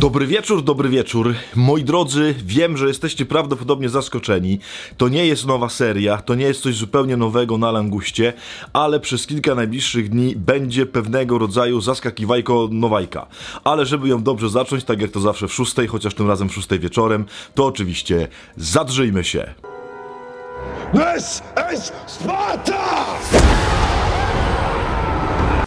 Dobry wieczór, dobry wieczór. Moi drodzy, wiem, że jesteście prawdopodobnie zaskoczeni. To nie jest nowa seria, to nie jest coś zupełnie nowego na Languście, ale przez kilka najbliższych dni będzie pewnego rodzaju zaskakiwajko nowajka. Ale żeby ją dobrze zacząć, tak jak to zawsze w szóstej, chociaż tym razem w szóstej wieczorem, to oczywiście zadrzyjmy się. This is Sparta!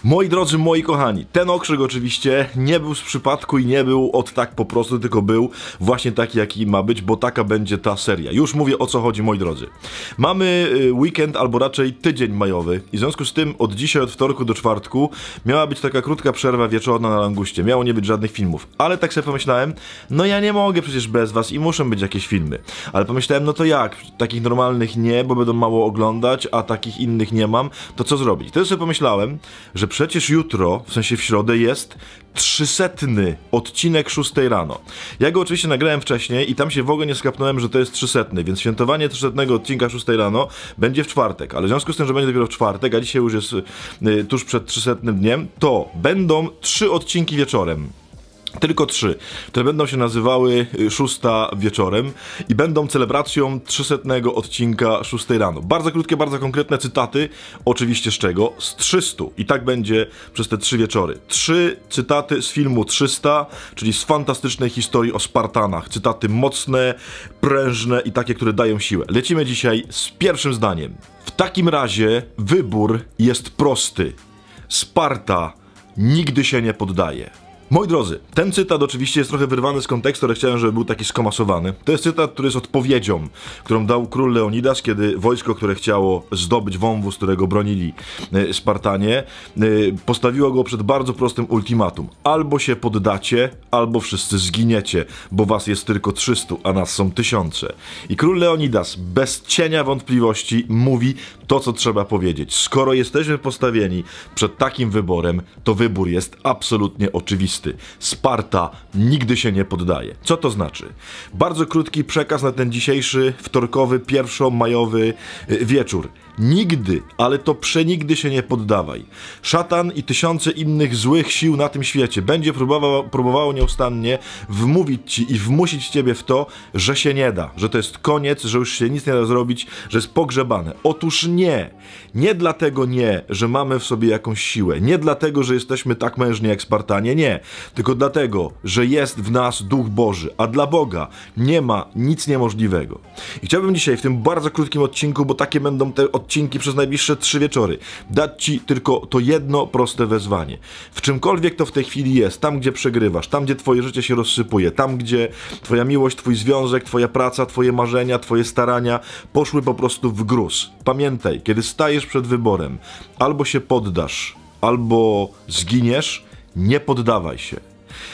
Moi drodzy, moi kochani, ten okrzyk oczywiście nie był z przypadku i nie był od tak po prostu, tylko był właśnie taki, jaki ma być, bo taka będzie ta seria. Już mówię o co chodzi, moi drodzy. Mamy y, weekend, albo raczej tydzień majowy i w związku z tym od dzisiaj, od wtorku do czwartku miała być taka krótka przerwa wieczorna na Languście. Miało nie być żadnych filmów, ale tak sobie pomyślałem, no ja nie mogę przecież bez was i muszą być jakieś filmy. Ale pomyślałem, no to jak? Takich normalnych nie, bo będą mało oglądać, a takich innych nie mam, to co zrobić? Wtedy sobie pomyślałem, że przecież jutro, w sensie w środę, jest trzysetny odcinek 6 rano. Ja go oczywiście nagrałem wcześniej i tam się w ogóle nie skapnąłem, że to jest trzysetny, więc świętowanie trzysetnego odcinka 6 rano będzie w czwartek, ale w związku z tym, że będzie dopiero w czwartek, a dzisiaj już jest y, tuż przed trzysetnym dniem, to będą trzy odcinki wieczorem. Tylko trzy, które będą się nazywały y, szósta wieczorem i będą celebracją 300 odcinka 6 rano. Bardzo krótkie, bardzo konkretne cytaty, oczywiście z czego? Z 300. I tak będzie przez te trzy wieczory. Trzy cytaty z filmu 300, czyli z fantastycznej historii o Spartanach. Cytaty mocne, prężne i takie, które dają siłę. Lecimy dzisiaj z pierwszym zdaniem. W takim razie wybór jest prosty. Sparta nigdy się nie poddaje. Moi drodzy, ten cytat oczywiście jest trochę wyrwany z kontekstu, ale chciałem, żeby był taki skomasowany. To jest cytat, który jest odpowiedzią, którą dał król Leonidas, kiedy wojsko, które chciało zdobyć wąwóz, którego bronili e, Spartanie, e, postawiło go przed bardzo prostym ultimatum. Albo się poddacie, albo wszyscy zginiecie, bo was jest tylko 300, a nas są tysiące. I król Leonidas bez cienia wątpliwości mówi to, co trzeba powiedzieć. Skoro jesteśmy postawieni przed takim wyborem, to wybór jest absolutnie oczywisty. Sparta nigdy się nie poddaje. Co to znaczy? Bardzo krótki przekaz na ten dzisiejszy wtorkowy, pierwszo majowy y, wieczór. Nigdy, ale to przenigdy się nie poddawaj. Szatan i tysiące innych złych sił na tym świecie będzie próbował, próbowało nieustannie wmówić ci i wmusić ciebie w to, że się nie da, że to jest koniec, że już się nic nie da zrobić, że jest pogrzebane. Otóż nie. Nie dlatego nie, że mamy w sobie jakąś siłę. Nie dlatego, że jesteśmy tak mężni jak Spartanie. Nie. Tylko dlatego, że jest w nas Duch Boży. A dla Boga nie ma nic niemożliwego. I chciałbym dzisiaj w tym bardzo krótkim odcinku, bo takie będą te odcinki, odcinki przez najbliższe trzy wieczory. Dać ci tylko to jedno proste wezwanie. W czymkolwiek to w tej chwili jest, tam gdzie przegrywasz, tam gdzie twoje życie się rozsypuje, tam gdzie twoja miłość, twój związek, twoja praca, twoje marzenia, twoje starania poszły po prostu w gruz. Pamiętaj, kiedy stajesz przed wyborem, albo się poddasz, albo zginiesz, nie poddawaj się.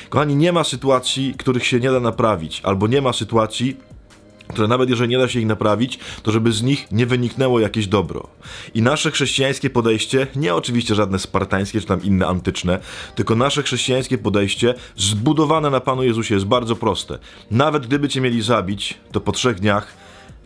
Kochani, nie ma sytuacji, których się nie da naprawić, albo nie ma sytuacji, które nawet jeżeli nie da się ich naprawić, to żeby z nich nie wyniknęło jakieś dobro. I nasze chrześcijańskie podejście, nie oczywiście żadne spartańskie czy tam inne antyczne, tylko nasze chrześcijańskie podejście zbudowane na Panu Jezusie jest bardzo proste. Nawet gdyby cię mieli zabić, to po trzech dniach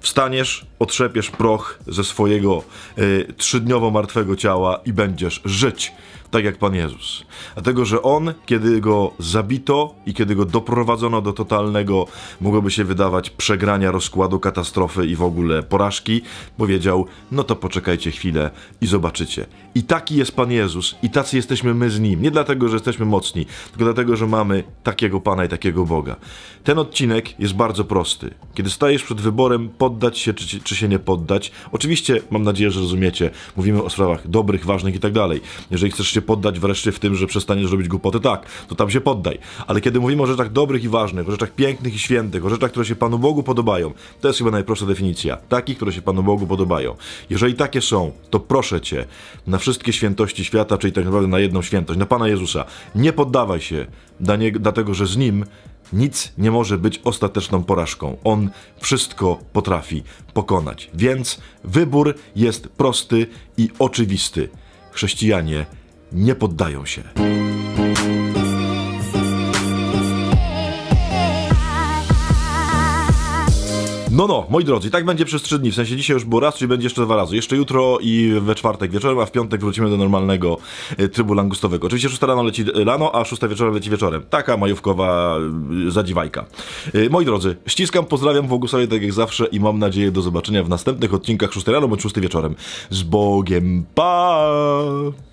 Wstaniesz, otrzepiesz proch ze swojego y, trzydniowo martwego ciała i będziesz żyć, tak jak Pan Jezus. Dlatego, że On, kiedy Go zabito i kiedy Go doprowadzono do totalnego, mogłoby się wydawać, przegrania, rozkładu, katastrofy i w ogóle porażki, powiedział, no to poczekajcie chwilę i zobaczycie. I taki jest Pan Jezus i tacy jesteśmy my z Nim. Nie dlatego, że jesteśmy mocni, tylko dlatego, że mamy takiego Pana i takiego Boga. Ten odcinek jest bardzo prosty. Kiedy stajesz przed wyborem pod poddać się, czy, czy się nie poddać. Oczywiście mam nadzieję, że rozumiecie. Mówimy o sprawach dobrych, ważnych i tak dalej. Jeżeli chcesz się poddać wreszcie w tym, że przestaniesz robić głupoty, tak, to tam się poddaj. Ale kiedy mówimy o rzeczach dobrych i ważnych, o rzeczach pięknych i świętych, o rzeczach, które się Panu Bogu podobają, to jest chyba najprostsza definicja. Takich, które się Panu Bogu podobają. Jeżeli takie są, to proszę Cię, na wszystkie świętości świata, czyli tak naprawdę na jedną świętość, na Pana Jezusa, nie poddawaj się, dlatego że z Nim nic nie może być ostateczną porażką. On wszystko potrafi pokonać. Więc wybór jest prosty i oczywisty. Chrześcijanie nie poddają się. No, no, moi drodzy, tak będzie przez trzy dni. W sensie dzisiaj już było raz, czyli będzie jeszcze dwa razy. Jeszcze jutro i we czwartek wieczorem, a w piątek wrócimy do normalnego y, trybu langustowego. Oczywiście 6 rano leci y, rano, a 6 wieczorem leci wieczorem. Taka majówkowa y, zadziwajka. Moi drodzy, ściskam, pozdrawiam, błogosławię tak jak zawsze i mam nadzieję do zobaczenia w następnych odcinkach 6 rano bądź 6 wieczorem. Z Bogiem, pa!